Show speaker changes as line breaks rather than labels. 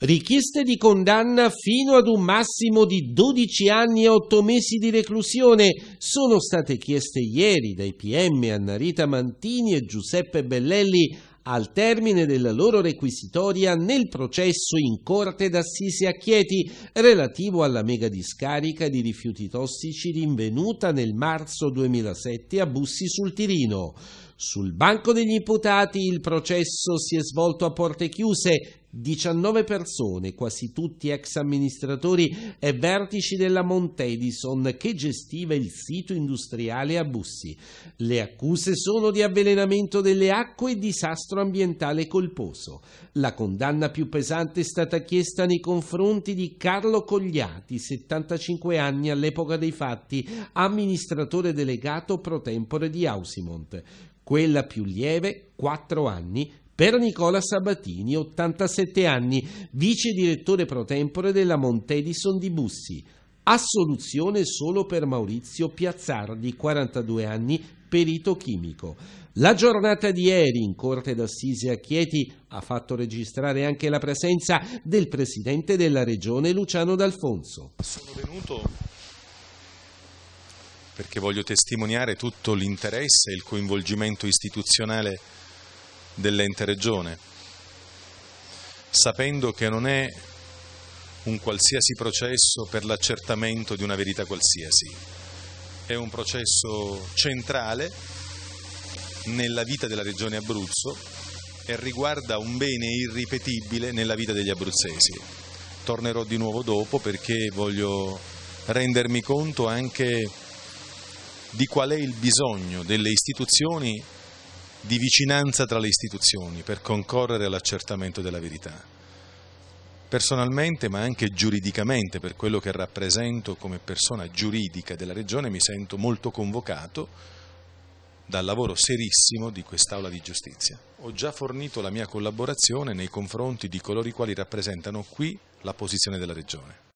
richieste di condanna fino ad un massimo di 12 anni e 8 mesi di reclusione sono state chieste ieri dai PM Annarita Mantini e Giuseppe Bellelli al termine della loro requisitoria nel processo in corte d'assise a Chieti relativo alla mega discarica di rifiuti tossici rinvenuta nel marzo 2007 a Bussi sul Tirino. Sul banco degli imputati il processo si è svolto a porte chiuse. 19 persone, quasi tutti ex amministratori e vertici della Montedison che gestiva il sito industriale a Bussi. Le accuse sono di avvelenamento delle acque e disastro ambientale colposo. La condanna più pesante è stata chiesta nei confronti di Carlo Cogliati, 75 anni all'epoca dei fatti, amministratore delegato pro tempore di Ausimont quella più lieve 4 anni per Nicola Sabatini, 87 anni, vice direttore pro tempore della Montedison di Bussi. Assoluzione solo per Maurizio Piazzardi, 42 anni, perito chimico. La giornata di ieri in Corte d'Assise a Chieti ha fatto registrare anche la presenza del presidente della regione Luciano D'Alfonso. Sono venuto
perché voglio testimoniare tutto l'interesse e il coinvolgimento istituzionale dell'ente regione, sapendo che non è un qualsiasi processo per l'accertamento di una verità qualsiasi, è un processo centrale nella vita della regione Abruzzo e riguarda un bene irripetibile nella vita degli abruzzesi. Tornerò di nuovo dopo perché voglio rendermi conto anche di qual è il bisogno delle istituzioni di vicinanza tra le istituzioni per concorrere all'accertamento della verità. Personalmente, ma anche giuridicamente, per quello che rappresento come persona giuridica della Regione, mi sento molto convocato dal lavoro serissimo di quest'Aula di Giustizia. Ho già fornito la mia collaborazione nei confronti di coloro i quali rappresentano qui la posizione della Regione.